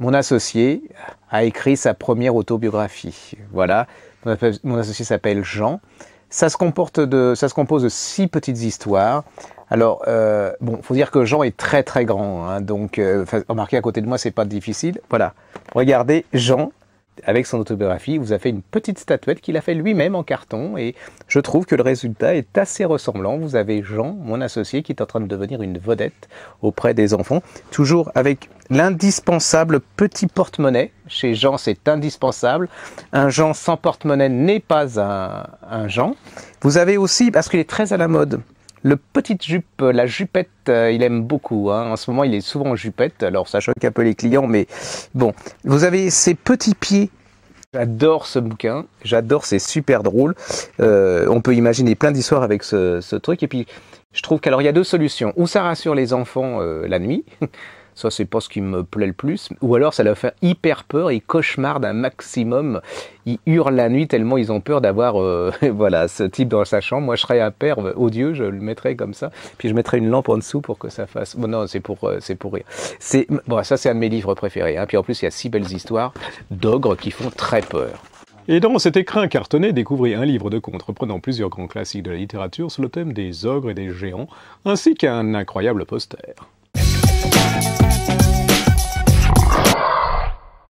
Mon associé a écrit sa première autobiographie. Voilà, mon associé s'appelle Jean. Ça se, comporte de, ça se compose de six petites histoires. Alors, euh, bon, faut dire que Jean est très très grand, hein. donc euh, remarquez à côté de moi, c'est pas difficile. Voilà, regardez Jean, avec son autobiographie, vous a fait une petite statuette qu'il a fait lui-même en carton et je trouve que le résultat est assez ressemblant. Vous avez Jean, mon associé, qui est en train de devenir une vedette auprès des enfants, toujours avec l'indispensable petit porte-monnaie. Chez Jean, c'est indispensable. Un Jean sans porte-monnaie n'est pas un, un Jean. Vous avez aussi, parce qu'il est très à la mode, le petite jupe, euh, la jupette, euh, il aime beaucoup. Hein. En ce moment, il est souvent en jupette. Alors, ça choque un peu les clients, mais bon. Vous avez ces petits pieds J'adore ce bouquin, j'adore, c'est super drôle. Euh, on peut imaginer plein d'histoires avec ce, truc. Et puis, je trouve qu'alors il y a deux solutions. Ou ça rassure les enfants la nuit, ça, c'est pas ce qui me plaît le plus. Ou alors, ça leur fait hyper peur. et cauchemar d'un maximum. Ils hurlent la nuit tellement ils ont peur d'avoir euh, voilà, ce type dans sa chambre. Moi, je serais un père odieux. Je le mettrais comme ça. Puis, je mettrais une lampe en dessous pour que ça fasse. Bon, non, c'est pour, euh, c'est pour rire. C'est, bon, ça, c'est un de mes livres préférés. Hein. Puis, en plus, il y a six belles histoires d'ogres qui font très peur. Et dans cet écrin cartonné, découvrez un livre de contes reprenant plusieurs grands classiques de la littérature sur le thème des ogres et des géants, ainsi qu'un incroyable poster.